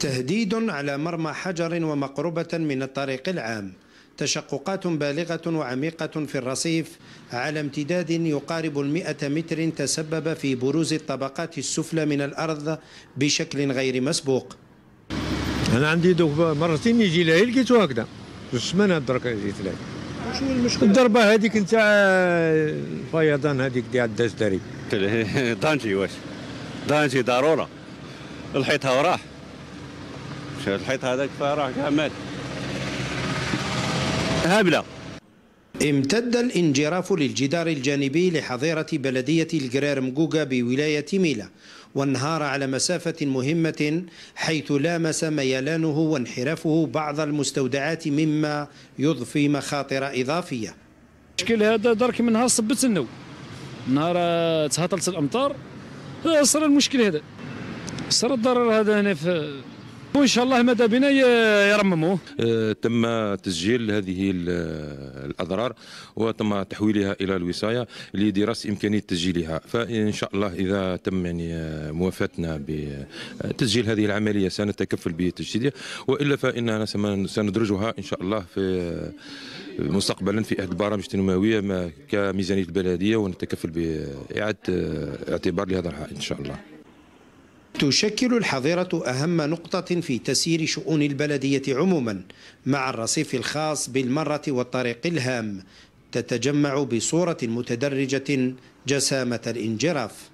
تهديد على مرمى حجر ومقربة من الطريق العام تشققات بالغة وعميقة في الرصيف على امتداد يقارب المئة متر تسبب في بروز الطبقات السفلى من الأرض بشكل غير مسبوق أنا عندي دوك مرتين يجي لها لقيتو هكذا السمانة درك جيت لها شو المشكلة؟ الضربة هذيك نتاع الفيضان هذيك اللي الداس داري دانجي واش دانجي ضرورة الحيط وراح الحيط هذاك فراح كامل هبله امتد الانجراف للجدار الجانبي لحظيرة بلدية مقوقة بولاية ميلا وانهار على مسافة مهمة حيث لامس ميلانه وانحرافه بعض المستودعات مما يضفي مخاطر إضافية مشكل هذا درك من نهار صبت النو نهار تهطلت الأمطار صار المشكل هذا صار الضرر هذا هنا في وان شاء الله ماذا بنا يرمموه أه، تم تسجيل هذه الاضرار وتم تحويلها الى الوصايه لدراسه امكانيه تسجيلها فان شاء الله اذا تم يعني أه، موافاتنا بتسجيل أه، هذه العمليه سنتكفل بتسجيلها والا فاننا سندرجها ان شاء الله في مستقبلا في احد البرامج التنمويه كميزانيه البلديه ونتكفل باعاده اعتبار لهذا الحائط ان شاء الله تشكل الحظيرة أهم نقطة في تسيير شؤون البلدية عموما مع الرصيف الخاص بالمرة والطريق الهام تتجمع بصورة متدرجة جسامة الانجراف